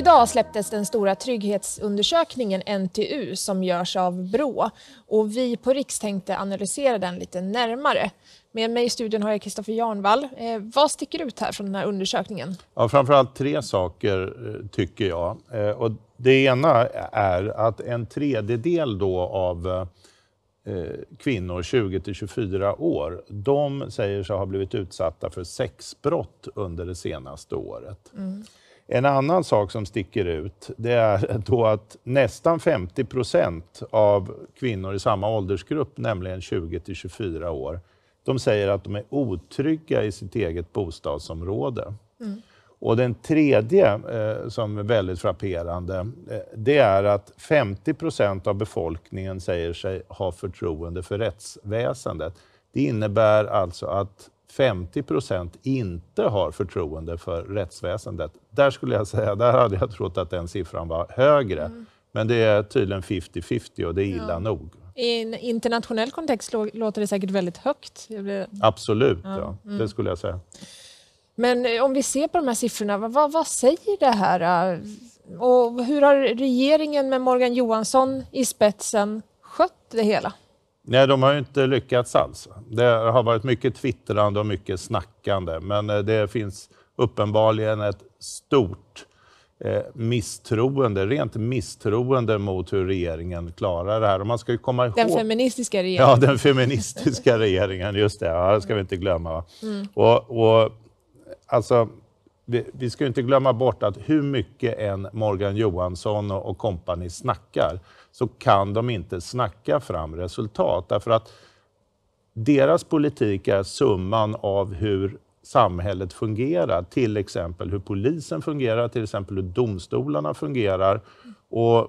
Idag släpptes den stora trygghetsundersökningen NTU som görs av Brå och vi på Riks tänkte analysera den lite närmare. Med mig i studion har jag Kristoffer Jarnvall. Eh, vad sticker ut här från den här undersökningen? Ja, framförallt tre saker eh, tycker jag. Eh, och det ena är att en tredjedel då av eh, kvinnor 20 till 24 år, de säger sig ha blivit utsatta för sexbrott under det senaste året. Mm. En annan sak som sticker ut, det är då att nästan 50 procent av kvinnor i samma åldersgrupp, nämligen 20 till 24 år, de säger att de är otrygga i sitt eget bostadsområde. Mm. Och den tredje, eh, som är väldigt frapperande, eh, det är att 50 procent av befolkningen säger sig ha förtroende för rättsväsendet. Det innebär alltså att 50 procent inte har förtroende för rättsväsendet. Där skulle jag säga, där hade jag trott att den siffran var högre. Mm. Men det är tydligen 50-50 och det är illa ja. nog. I en internationell kontext låter det säkert väldigt högt. Blir... Absolut, ja. ja. Mm. det skulle jag säga. Men eh, om vi ser på de här siffrorna, vad, vad säger det här? Eh? Och hur har regeringen med Morgan Johansson i spetsen skött det hela? Nej, de har ju inte lyckats alls. Det har varit mycket twittrande och mycket snackande, men eh, det finns uppenbarligen ett stort eh, misstroende, rent misstroende mot hur regeringen klarar det här. Och man ska ju komma ihåg... Den feministiska regeringen. Ja, den feministiska regeringen, just det. Ja, det ska vi inte glömma. Mm. Och, och alltså, vi, vi ska inte glömma bort att hur mycket en Morgan Johansson och, och kompani snackar, så kan de inte snacka fram resultat. Därför att deras politik är summan av hur samhället fungerar, till exempel hur polisen fungerar, till exempel hur domstolarna fungerar. Och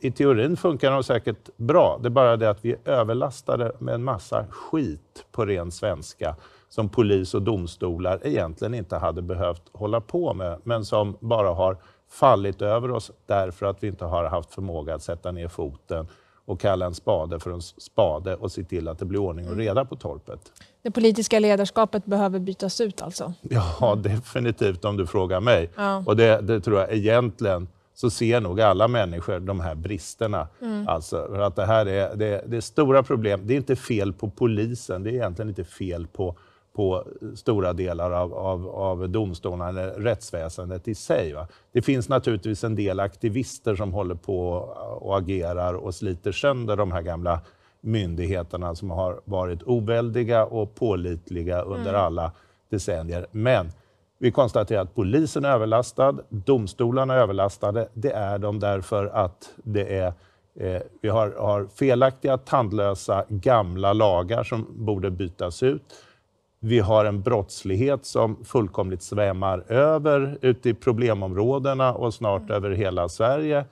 i teorin funkar de säkert bra. Det är bara det att vi är överlastade med en massa skit på ren svenska som polis och domstolar egentligen inte hade behövt hålla på med, men som bara har fallit över oss därför att vi inte har haft förmåga att sätta ner foten och kalla en spade för en spade och se till att det blir ordning och mm. reda på torpet. Det politiska ledarskapet behöver bytas ut alltså? Ja, mm. definitivt om du frågar mig. Ja. Och det, det, tror jag egentligen så ser nog alla människor de här bristerna. Mm. Alltså, att det här är, det, det är stora problem. Det är inte fel på polisen, det är egentligen inte fel på på stora delar av, av, av domstolarna eller rättsväsendet i sig. Va? Det finns naturligtvis en del aktivister som håller på och agerar och sliter sönder de här gamla myndigheterna som har varit oväldiga och pålitliga under mm. alla decennier. Men vi konstaterar att polisen är överlastad, domstolarna är överlastade. Det är de därför att det är Eh, vi har, har, felaktiga, tandlösa, gamla lagar som borde bytas ut. Vi har en brottslighet som fullkomligt svämmar över ute i problemområdena och snart mm. över hela Sverige,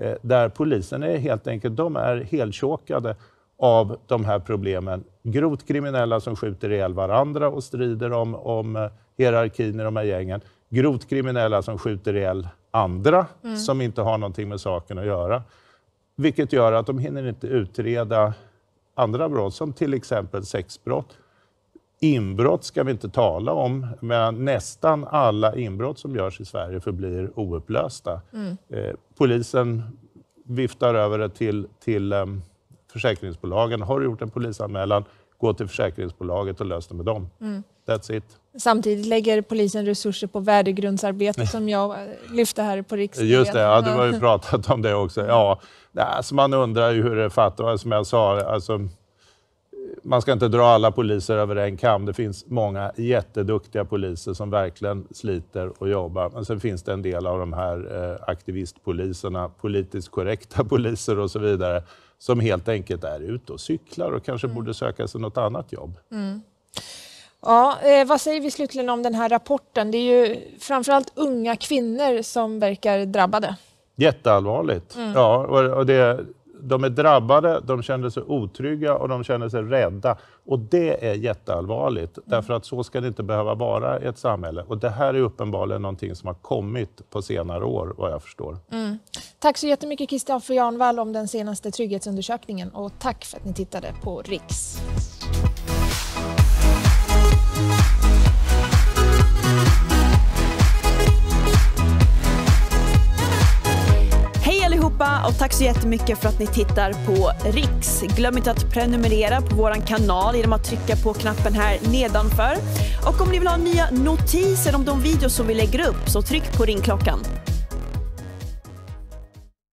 eh, där polisen är helt enkelt de är helchokade av de här problemen. Grovt kriminella som skjuter ihjäl varandra och strider om, om eh, hierarkin i de här gängen. Grovt kriminella som skjuter ihjäl andra mm. som inte har någonting med saken att göra. Vilket gör att de hinner inte utreda andra brott, som till exempel sexbrott, Inbrott ska vi inte tala om, men nästan alla inbrott som görs i Sverige förblir oupplösta. Mm. Eh, polisen viftar över det till, till eh, försäkringsbolagen. Har du gjort en polisanmälan, gå till försäkringsbolaget och lös det med dem. Mm. That's it. Samtidigt lägger polisen resurser på värdegrundsarbete som jag eh, lyfte här på riksdagen. Just det, ja, du har ju pratat om det också. Ja, alltså man undrar ju hur det fattas. Som jag sa, alltså, man ska inte dra alla poliser över en kam. Det finns många jätteduktiga poliser som verkligen sliter och jobbar. Men sen finns det en del av de här eh, aktivistpoliserna, politiskt korrekta poliser och så vidare, som helt enkelt är ute och cyklar och kanske mm. borde söka sig något annat jobb. Mm. Ja, eh, vad säger vi slutligen om den här rapporten? Det är ju framförallt unga kvinnor som verkar drabbade. Jätteallvarligt. Mm. Ja, och, och det de är drabbade, de känner sig otrygga och de känner sig rädda. Och det är jätteallvarligt, mm. därför att så ska det inte behöva vara i ett samhälle. Och det här är uppenbarligen någonting som har kommit på senare år, vad jag förstår. Mm. Tack så jättemycket Christian Janvall om den senaste trygghetsundersökningen och tack för att ni tittade på Riks. och tack så jättemycket för att ni tittar på Riks. Glöm inte att prenumerera på vår kanal genom att trycka på knappen här nedanför. Och om ni vill ha nya notiser om de videos som vi lägger upp så tryck på ringklockan.